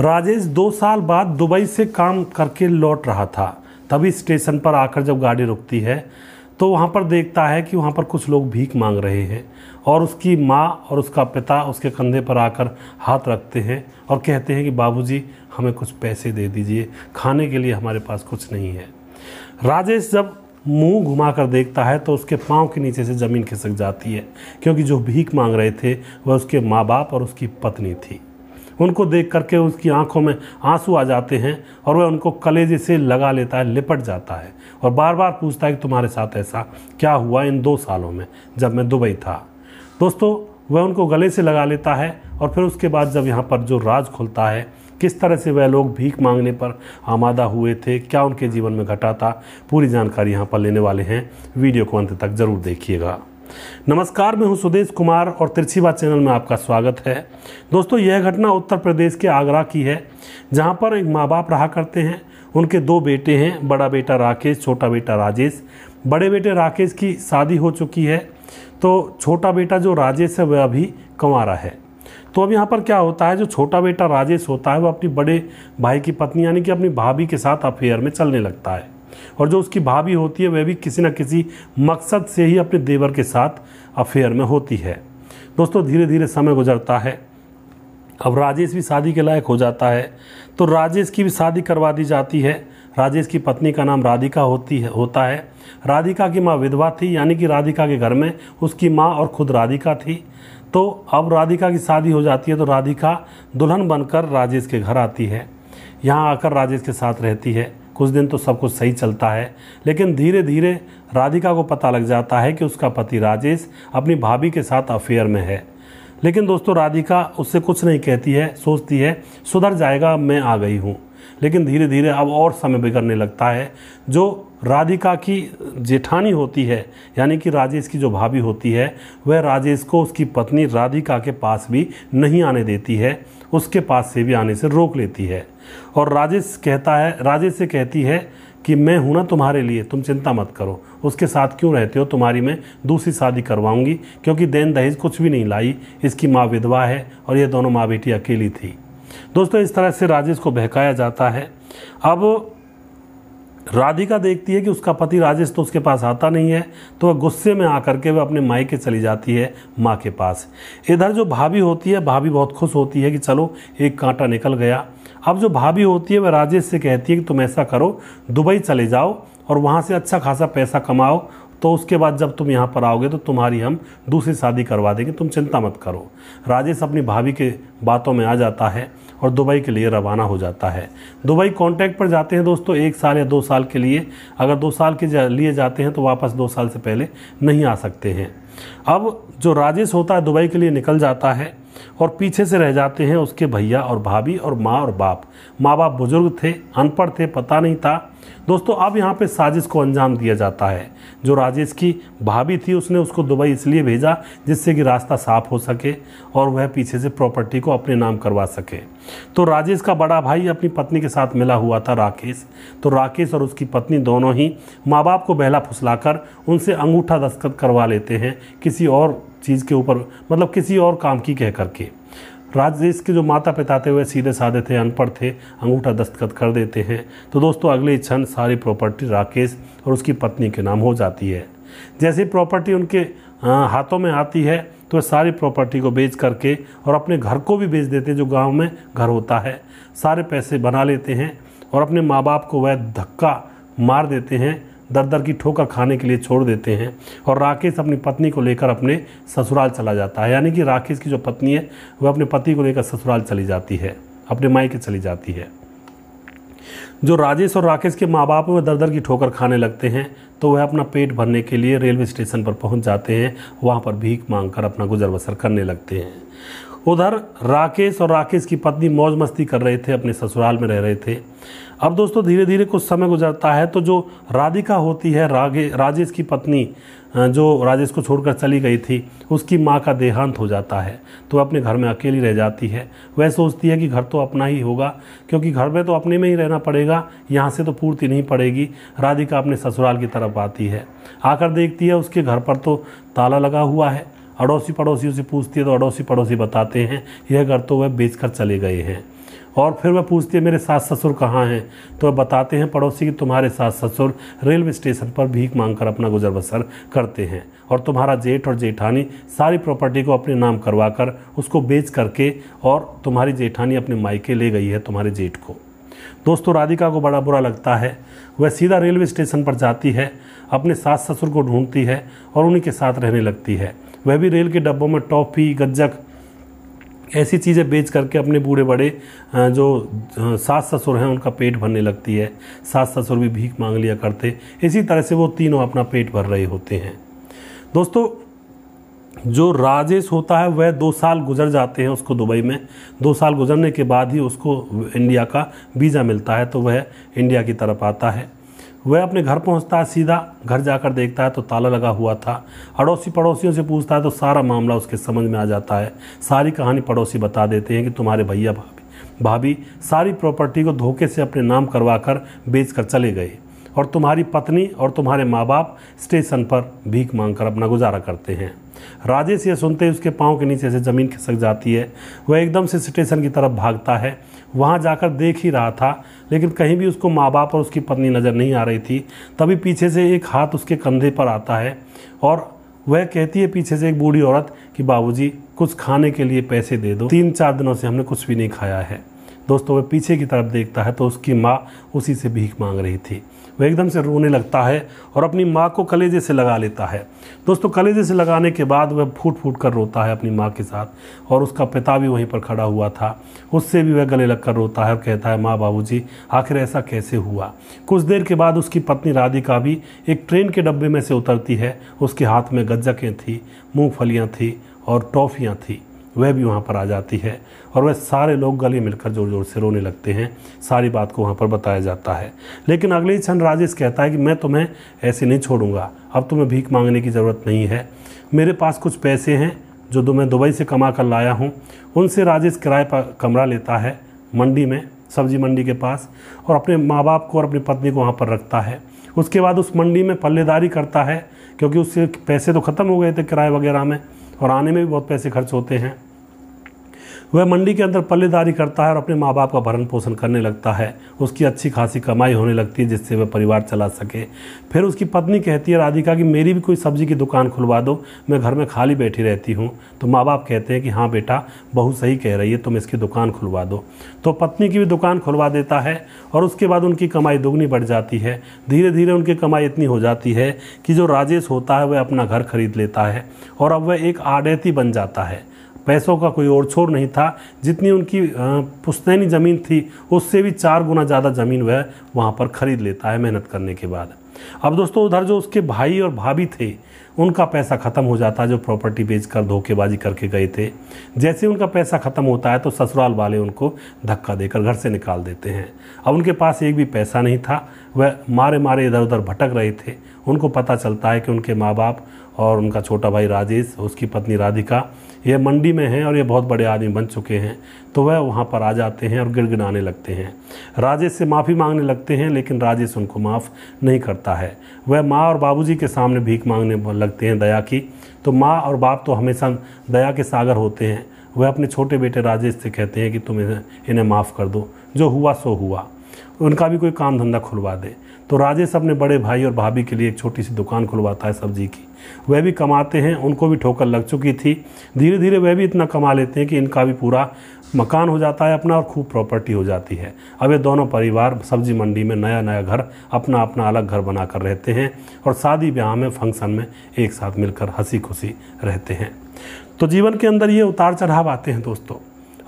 राजेश दो साल बाद दुबई से काम करके लौट रहा था तभी स्टेशन पर आकर जब गाड़ी रुकती है तो वहाँ पर देखता है कि वहाँ पर कुछ लोग भीख मांग रहे हैं और उसकी माँ और उसका पिता उसके कंधे पर आकर हाथ रखते हैं और कहते हैं कि बाबूजी हमें कुछ पैसे दे दीजिए खाने के लिए हमारे पास कुछ नहीं है राजेश जब मुंह घुमाकर देखता है तो उसके पांव के नीचे से ज़मीन खिसक जाती है क्योंकि जो भीख मांग रहे थे वह उसके माँ बाप और उसकी पत्नी थी उनको देख करके उसकी आंखों में आंसू आ जाते हैं और वह उनको कलेजे से लगा लेता है लिपट जाता है और बार बार पूछता है कि तुम्हारे साथ ऐसा क्या हुआ इन दो सालों में जब मैं दुबई था दोस्तों वह उनको गले से लगा लेता है और फिर उसके बाद जब यहाँ पर जो राज खुलता है किस तरह से वह लोग भीख मांगने पर आमादा हुए थे क्या उनके जीवन में घटा था पूरी जानकारी यहाँ पर लेने वाले हैं वीडियो को अंत तक ज़रूर देखिएगा नमस्कार मैं हूं सुदेश कुमार और तिरछी बात चैनल में आपका स्वागत है दोस्तों यह घटना उत्तर प्रदेश के आगरा की है जहां पर एक माँ बाप रहा करते हैं उनके दो बेटे हैं बड़ा बेटा राकेश छोटा बेटा राजेश बड़े बेटे राकेश की शादी हो चुकी है तो छोटा बेटा जो राजेश है वह अभी कंवारा है तो अब यहाँ पर क्या होता है जो छोटा बेटा राजेश होता है वह अपनी बड़े भाई की पत्नी यानी कि अपनी भाभी के साथ अफेयर में चलने लगता है और जो उसकी भाभी होती है वह भी किसी न किसी मकसद से ही अपने देवर के साथ अफेयर में होती है दोस्तों धीरे धीरे समय गुजरता है अब राजेश भी शादी के लायक हो जाता है तो राजेश की भी शादी करवा दी जाती है राजेश की पत्नी का नाम राधिका होती है होता है राधिका की माँ विधवा थी यानी कि राधिका के घर में उसकी माँ और खुद राधिका थी तो अब राधिका की शादी हो जाती है तो राधिका दुल्हन बनकर राजेश के घर आती है यहाँ आकर राजेश के साथ रहती है कुछ दिन तो सब कुछ सही चलता है लेकिन धीरे धीरे राधिका को पता लग जाता है कि उसका पति राजेश अपनी भाभी के साथ अफेयर में है लेकिन दोस्तों राधिका उससे कुछ नहीं कहती है सोचती है सुधर जाएगा मैं आ गई हूँ लेकिन धीरे धीरे अब और समय बिगड़ने लगता है जो राधिका की जेठानी होती है यानी कि राजेश की जो भाभी होती है वह राजेश को उसकी पत्नी राधिका के पास भी नहीं आने देती है उसके पास से भी आने से रोक लेती है और राजेश कहता है राजेश से कहती है कि मैं हूं ना तुम्हारे लिए तुम चिंता मत करो उसके साथ क्यों रहते हो तुम्हारी मैं दूसरी शादी करवाऊंगी क्योंकि देन दहेज कुछ भी नहीं लाई इसकी माँ विधवा है और ये दोनों माँ बेटी अकेली थी दोस्तों इस तरह से राजेश को बहकाया जाता है अब राधिका देखती है कि उसका पति राजेश तो उसके पास आता नहीं है तो वह गुस्से में आकर के वह अपने माई के चली जाती है माँ के पास इधर जो भाभी होती है भाभी बहुत खुश होती है कि चलो एक कांटा निकल गया अब जो भाभी होती है वह राजेश से कहती है कि तुम ऐसा करो दुबई चले जाओ और वहाँ से अच्छा खासा पैसा कमाओ तो उसके बाद जब तुम यहाँ पर आओगे तो तुम्हारी हम दूसरी शादी करवा देंगे तुम चिंता मत करो राजेश अपनी भाभी के बातों में आ जाता है और दुबई के लिए रवाना हो जाता है दुबई कॉन्ट्रैक्ट पर जाते हैं दोस्तों एक साल या दो साल के लिए अगर दो साल के लिए जाते हैं तो वापस दो साल से पहले नहीं आ सकते हैं अब जो राजेश होता है दुबई के लिए निकल जाता है और पीछे से रह जाते हैं उसके भैया और भाभी और माँ और बाप माँ बाप बुजुर्ग थे अनपढ़ थे पता नहीं था दोस्तों अब यहाँ पे साजिश को अंजाम दिया जाता है जो राजेश की भाभी थी उसने उसको दुबई इसलिए भेजा जिससे कि रास्ता साफ हो सके और वह पीछे से प्रॉपर्टी को अपने नाम करवा सके तो राजेश का बड़ा भाई अपनी पत्नी के साथ मिला हुआ था राकेश तो राकेश और उसकी पत्नी दोनों ही माँ बाप को बहला फुसलाकर उनसे अंगूठा दस्तखत करवा लेते हैं किसी और चीज़ के ऊपर मतलब किसी और काम की कह करके राजदेश के जो माता पिता थे वे सीधे साधे थे अनपढ़ थे अंगूठा दस्तखत कर देते हैं तो दोस्तों अगले क्षण सारी प्रॉपर्टी राकेश और उसकी पत्नी के नाम हो जाती है जैसे प्रॉपर्टी उनके हाथों में आती है तो वह सारी प्रॉपर्टी को बेच करके और अपने घर को भी बेच देते जो गांव में घर होता है सारे पैसे बना लेते हैं और अपने माँ बाप को वह धक्का मार देते हैं दर दर की ठोकर खाने के लिए छोड़ देते हैं और राकेश अपनी पत्नी को लेकर अपने ससुराल चला जाता है यानी कि राकेश की जो पत्नी है वह अपने पति को लेकर ससुराल चली जाती है अपने मायके चली जाती है जो राजेश और राकेश के माँ बाप वह दर दर की ठोकर खाने लगते हैं तो वह अपना पेट भरने के लिए रेलवे स्टेशन पर पहुँच जाते हैं वहाँ पर भीख मांग कर अपना गुजर बसर करने लगते हैं उधर राकेश और राकेश की पत्नी मौज मस्ती कर रहे थे अपने ससुराल में रह रहे थे अब दोस्तों धीरे धीरे कुछ समय गुजरता है तो जो राधिका होती है रागे राजेश की पत्नी जो राजेश को छोड़कर चली गई थी उसकी माँ का देहांत हो जाता है तो अपने घर में अकेली रह जाती है वह सोचती है कि घर तो अपना ही होगा क्योंकि घर में तो अपने में ही रहना पड़ेगा यहाँ से तो पूर्ति नहीं पड़ेगी राधिका अपने ससुराल की तरफ आती है आकर देखती है उसके घर पर तो ताला लगा हुआ है अड़ोसी पड़ोसियों से पूछती है तो अड़ोसी पड़ोसी बताते हैं यह घर तो वह कर चले गए हैं और फिर वह पूछती है मेरे सास ससुर कहाँ हैं तो वह बताते हैं पड़ोसी कि तुम्हारे सास ससुर रेलवे स्टेशन पर भीख मांगकर अपना गुजर बसर करते हैं और तुम्हारा जेठ और जेठानी सारी प्रॉपर्टी को अपने नाम करवा कर उसको बेच करके और तुम्हारी जेठानी अपने मायके ले गई है तुम्हारे जेठ को दोस्तों राधिका को बड़ा बुरा लगता है वह सीधा रेलवे स्टेशन पर जाती है अपने सास ससुर को ढूंढती है और उन्हीं के साथ रहने लगती है वह भी रेल के डब्बों में टॉफ़ी गज्जक ऐसी चीज़ें बेच करके अपने बूढ़े बड़े जो सास ससुर हैं उनका पेट भरने लगती है सास ससुर भी भीख मांग लिया करते इसी तरह से वो तीनों अपना पेट भर रहे होते हैं दोस्तों जो राजेश होता है वह दो साल गुजर जाते हैं उसको दुबई में दो साल गुजरने के बाद ही उसको इंडिया का वीज़ा मिलता है तो वह इंडिया की तरफ आता है वह अपने घर पहुंचता है सीधा घर जाकर देखता है तो ताला लगा हुआ था अड़ोसी पड़ोसियों से पूछता है तो सारा मामला उसके समझ में आ जाता है सारी कहानी पड़ोसी बता देते हैं कि तुम्हारे भैया भाभी भाभी सारी प्रॉपर्टी को धोखे से अपने नाम करवा कर बेच कर चले गए और तुम्हारी पत्नी और तुम्हारे माँ बाप स्टेशन पर भीख मांग कर अपना गुजारा करते हैं राजेश यह सुनते ही उसके पाँव के नीचे से ज़मीन खिसक जाती है वह एकदम से स्टेशन की तरफ भागता है वहाँ जाकर देख ही रहा था लेकिन कहीं भी उसको माँ बाप और उसकी पत्नी नज़र नहीं आ रही थी तभी पीछे से एक हाथ उसके कंधे पर आता है और वह कहती है पीछे से एक बूढ़ी औरत कि बाबूजी कुछ खाने के लिए पैसे दे दो तीन चार दिनों से हमने कुछ भी नहीं खाया है दोस्तों वह पीछे की तरफ देखता है तो उसकी माँ उसी से भीख मांग रही थी वह एकदम से रोने लगता है और अपनी माँ को कलेजे से लगा लेता है दोस्तों कलेजे से लगाने के बाद वह फूट फूट कर रोता है अपनी माँ के साथ और उसका पिता भी वहीं पर खड़ा हुआ था उससे भी वह गले लग कर रोता है और कहता है माँ बाबूजी आखिर ऐसा कैसे हुआ कुछ देर के बाद उसकी पत्नी राधिका भी एक ट्रेन के डब्बे में से उतरती है उसके हाथ में गज्जकें थी मूँगफलियाँ थी और टॉफ़ियाँ थी वह भी वहाँ पर आ जाती है और वह सारे लोग गले मिलकर ज़ोर ज़ोर से रोने लगते हैं सारी बात को वहाँ पर बताया जाता है लेकिन अगले ही क्षण राजेश कहता है कि मैं तुम्हें ऐसे नहीं छोड़ूंगा अब तुम्हें भीख मांगने की ज़रूरत नहीं है मेरे पास कुछ पैसे हैं जो तो मैं दुबई से कमा कर लाया हूँ उनसे राजेश किराए पर कमरा लेता है मंडी में सब्जी मंडी के पास और अपने माँ बाप को और अपनी पत्नी को वहाँ पर रखता है उसके बाद उस मंडी में पल्लेदारी करता है क्योंकि उससे पैसे तो ख़त्म हो गए थे किराए वगैरह में और आने में भी बहुत पैसे खर्च होते हैं वह मंडी के अंदर पल्लेदारी करता है और अपने माँ बाप का भरण पोषण करने लगता है उसकी अच्छी खासी कमाई होने लगती है जिससे वह परिवार चला सके फिर उसकी पत्नी कहती है राधिका कि मेरी भी कोई सब्जी की दुकान खुलवा दो मैं घर में खाली बैठी रहती हूँ तो माँ बाप कहते हैं कि हाँ बेटा बहू सही कह रही है तुम इसकी दुकान खुलवा दो तो पत्नी की भी दुकान खुलवा देता है और उसके बाद उनकी कमाई दोगुनी बढ़ जाती है धीरे धीरे उनकी कमाई इतनी हो जाती है कि जो राजेश होता है वह अपना घर खरीद लेता है और अब वह एक आडेती बन जाता है पैसों का कोई और छोर नहीं था जितनी उनकी पुश्तैनी ज़मीन थी उससे भी चार गुना ज़्यादा ज़मीन वह वहाँ पर ख़रीद लेता है मेहनत करने के बाद अब दोस्तों उधर जो उसके भाई और भाभी थे उनका पैसा ख़त्म हो जाता है जो प्रॉपर्टी बेचकर धोखेबाजी करके गए थे जैसे उनका पैसा ख़त्म होता है तो ससुराल वाले उनको धक्का देकर घर से निकाल देते हैं अब उनके पास एक भी पैसा नहीं था वह मारे मारे इधर उधर भटक रहे थे उनको पता चलता है कि उनके माँ बाप और उनका छोटा भाई राजेश उसकी पत्नी राधिका ये मंडी में हैं और ये बहुत बड़े आदमी बन चुके हैं तो वह वहाँ पर आ जाते हैं और गिड़गिड़ाने लगते हैं राजेश से माफ़ी मांगने लगते हैं लेकिन राजेश उनको माफ़ नहीं करता है वह माँ और बाबूजी के सामने भीख मांगने लग रखते हैं दया की तो माँ और बाप तो हमेशा दया के सागर होते हैं वह अपने छोटे बेटे राजेश से कहते हैं कि तुम इन्हें इन्हें माफ़ कर दो जो हुआ सो हुआ उनका भी कोई काम धंधा खुलवा दे तो राजेश अपने बड़े भाई और भाभी के लिए एक छोटी सी दुकान खुलवाता है सब्जी की वह भी कमाते हैं उनको भी ठोकर लग चुकी थी धीरे धीरे वह भी इतना कमा लेते हैं कि इनका भी पूरा मकान हो जाता है अपना और खूब प्रॉपर्टी हो जाती है अब ये दोनों परिवार सब्जी मंडी में नया नया घर अपना अपना अलग घर बना कर रहते हैं और शादी ब्याह में फंक्शन में एक साथ मिलकर हंसी खुशी रहते हैं तो जीवन के अंदर ये उतार चढ़ाव आते हैं दोस्तों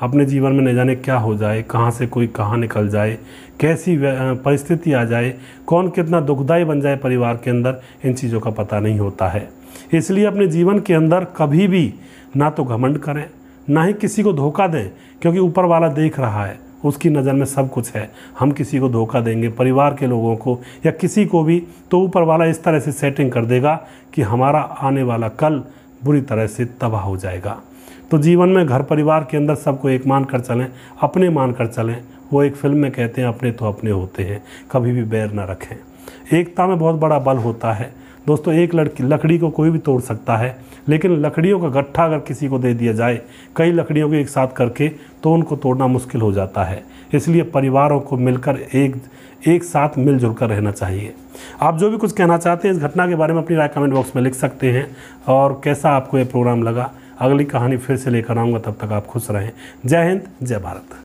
अपने जीवन में न जाने क्या हो जाए कहाँ से कोई कहाँ निकल जाए कैसी परिस्थिति आ जाए कौन कितना दुखदायी बन जाए परिवार के अंदर इन चीज़ों का पता नहीं होता है इसलिए अपने जीवन के अंदर कभी भी ना तो घमंड करें ना ही किसी को धोखा दें क्योंकि ऊपर वाला देख रहा है उसकी नज़र में सब कुछ है हम किसी को धोखा देंगे परिवार के लोगों को या किसी को भी तो ऊपर वाला इस तरह से सेटिंग कर देगा कि हमारा आने वाला कल बुरी तरह से तबाह हो जाएगा तो जीवन में घर परिवार के अंदर सबको एक मान कर चलें अपने मान कर चलें वो एक फिल्म में कहते हैं अपने तो अपने होते हैं कभी भी बैर ना रखें एकता में बहुत बड़ा बल होता है दोस्तों एक लड़की लकड़ी को कोई भी तोड़ सकता है लेकिन लकड़ियों का गट्ठा अगर किसी को दे दिया जाए कई लकड़ियों को एक साथ करके तो उनको तोड़ना मुश्किल हो जाता है इसलिए परिवारों को मिलकर एक एक साथ मिलजुल कर रहना चाहिए आप जो भी कुछ कहना चाहते हैं इस घटना के बारे में अपनी राय कमेंट बॉक्स में लिख सकते हैं और कैसा आपको ये प्रोग्राम लगा अगली कहानी फिर से लेकर आऊँगा तब तक आप खुश रहें जय हिंद जय भारत